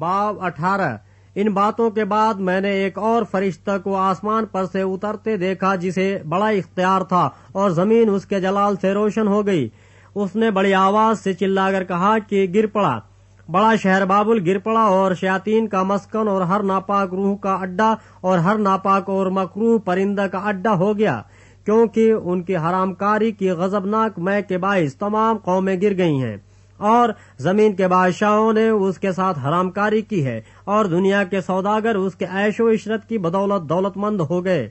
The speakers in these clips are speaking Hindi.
बाब अठारह इन बातों के बाद मैंने एक और फरिश्ता को आसमान पर से उतरते देखा जिसे बड़ा इख्तियार था और जमीन उसके जलाल से रोशन हो गई उसने बड़ी आवाज से चिल्लाकर कहा कि गिर पड़ा बड़ा शहर बाबुल गिर पड़ा और शयातीन का मस्कन और हर नापाक रूह का अड्डा और हर नापाक और मकरूह परिंदा का अड्डा हो गया क्योंकि उनकी हरामकारी की गजबनाक मैं के बायस तमाम कौमें गिर गई हैं और जमीन के बादशाहों ने उसके साथ हरामकारी की है और दुनिया के सौदागर उसके ऐशो इशरत की बदौलत दौलतमंद हो गए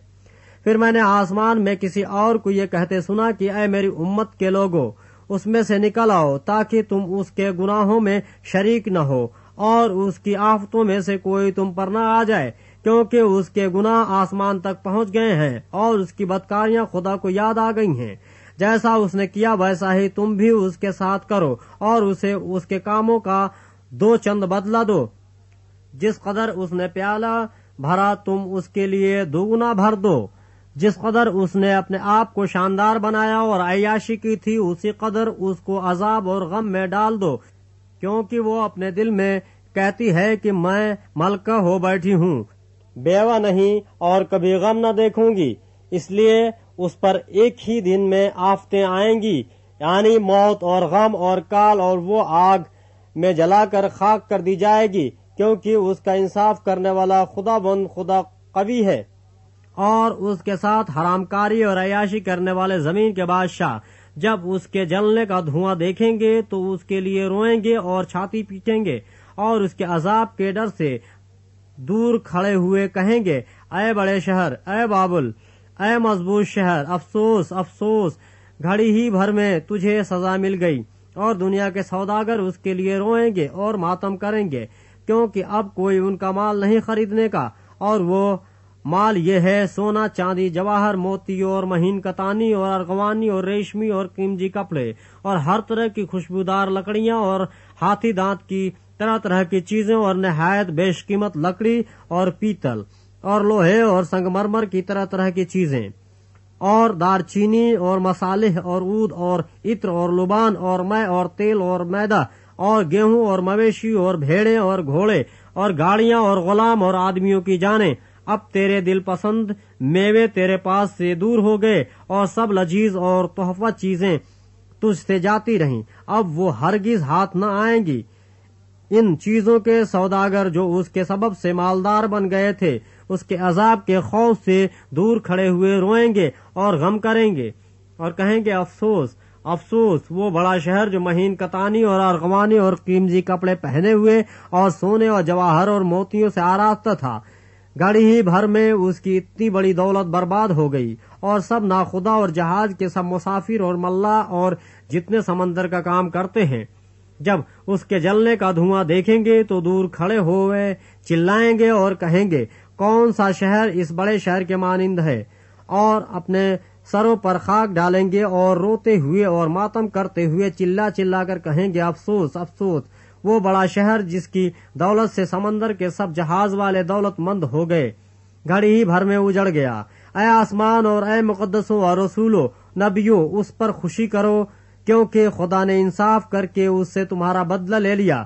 फिर मैंने आसमान में किसी और को ये कहते सुना कि अय मेरी उम्मत के लोगो उसमें से निकल आओ ताकि तुम उसके गुनाहों में शरीक न हो और उसकी आफतों में से कोई तुम पर न आ जाए क्योंकि उसके गुनाह आसमान तक पहुंच गए हैं और उसकी बदकारियां खुदा को याद आ गई हैं जैसा उसने किया वैसा ही तुम भी उसके साथ करो और उसे उसके कामों का दो चंद बदला दो जिस कदर उसने प्याला भरा तुम उसके लिए दोगुना भर दो जिस कदर उसने अपने आप को शानदार बनाया और अयाशी की थी उसी कदर उसको अजाब और गम में डाल दो क्योंकि वो अपने दिल में कहती है कि मैं मलका हो बैठी हूँ बेवा नहीं और कभी गम न देखूंगी इसलिए उस पर एक ही दिन में आफतें आएंगी यानी मौत और गम और काल और वो आग में जलाकर खाक कर दी जाएगी क्योंकि उसका इंसाफ करने वाला खुदा बंद खुदा कवि है और उसके साथ हरामकारी और अयाशी करने वाले जमीन के बादशाह जब उसके जलने का धुआं देखेंगे तो उसके लिए रोएंगे और छाती पीटेंगे और उसके अजाब के डर से दूर खड़े हुए कहेंगे अय बड़े शहर अय बाबुल अय मजबूत शहर अफसोस अफसोस घड़ी ही भर में तुझे सजा मिल गई और दुनिया के सौदागर उसके लिए रोएंगे और मातम करेंगे क्योंकि अब कोई उनका माल नहीं खरीदने का और वो माल ये है सोना चांदी जवाहर मोती और महीन कतानी और अरगवानी और रेशमी और कीमजी कपड़े और हर तरह की खुशबूदार लकड़ियाँ और हाथी दांत की तरह तरह की चीजें और नहायत बेशकीमत लकड़ी और पीतल और लोहे और संगमरमर की तरह तरह की चीजें और दारचीनी और मसाले और ऊद और इत्र और लुबान और मय और तेल और मैदा और गेहूं और मवेशी और भेड़े और घोड़े और गाड़ियां और गुलाम और आदमियों की जाने अब तेरे दिल पसंद मेवे तेरे पास से दूर हो गए और सब लजीज और तोहफा चीजें तुझसे जाती रहीं अब वो हरगिज हाथ न आएंगी इन चीजों के सौदागर जो उसके सबब से मालदार बन गए थे उसके अजाब के खौफ से दूर खड़े हुए रोएंगे और गम करेंगे और कहेंगे अफसोस अफसोस वो बड़ा शहर जो महीन कतानी और अरगवानी और कीमजी कपड़े पहने हुए और सोने और जवाहर और मोतियों से आरास्ता था गाड़ी ही भर में उसकी इतनी बड़ी दौलत बर्बाद हो गई और सब नाखुदा और जहाज के सब मुसाफिर और मल्ला और जितने समंदर का काम करते हैं जब उसके जलने का धुआं देखेंगे तो दूर खड़े हो चिल्लाएंगे और कहेंगे कौन सा शहर इस बड़े शहर के मानिंद है और अपने सरों पर खाक डालेंगे और रोते हुए और मातम करते हुए चिल्ला चिल्ला कर कहेंगे अफसोस अफसोस वो बड़ा शहर जिसकी दौलत से समंदर के सब जहाज वाले दौलतमंद हो गए घड़ी ही भर में उजड़ गया ए आसमान और ए मुकदसों और रसूलो नबियों उस पर खुशी करो क्योंकि खुदा ने इंसाफ करके उससे तुम्हारा बदला ले लिया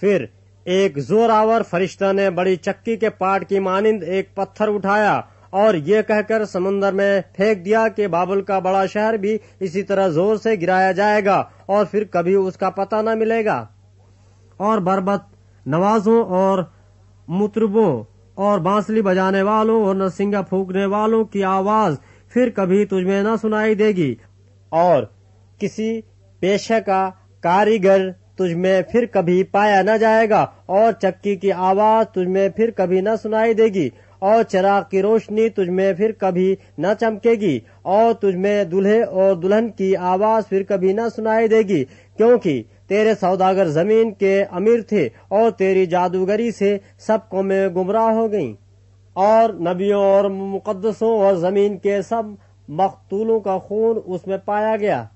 फिर एक जोर आवर फरिश्ता ने बड़ी चक्की के पाट की मानिंद एक पत्थर उठाया और ये कहकर समुन्दर में फेंक दिया कि बाबुल का बड़ा शहर भी इसी तरह जोर से गिराया जाएगा और फिर कभी उसका पता न मिलेगा और बर्बत नवाजों और मुतरबों और बांसली बजाने वालों और नरसिंगा फूकने वालों की आवाज फिर कभी तुझमें न सुनाई देगी और किसी पेशे का कारीगर तुझमें फिर कभी पाया न जाएगा और चक्की की आवाज तुझमें फिर कभी न सुनाई देगी और चराग की रोशनी तुझमें फिर कभी न चमकेगी और तुझमें दूल्हे और दुल्हन की आवाज फिर कभी न सुनाई देगी क्योंकि तेरे सौदागर जमीन के अमीर थे और तेरी जादूगरी से सब कौमें गुमराह हो गईं और नबियों और मुकदसों और जमीन के सब मकतूलों का खून उसमें पाया गया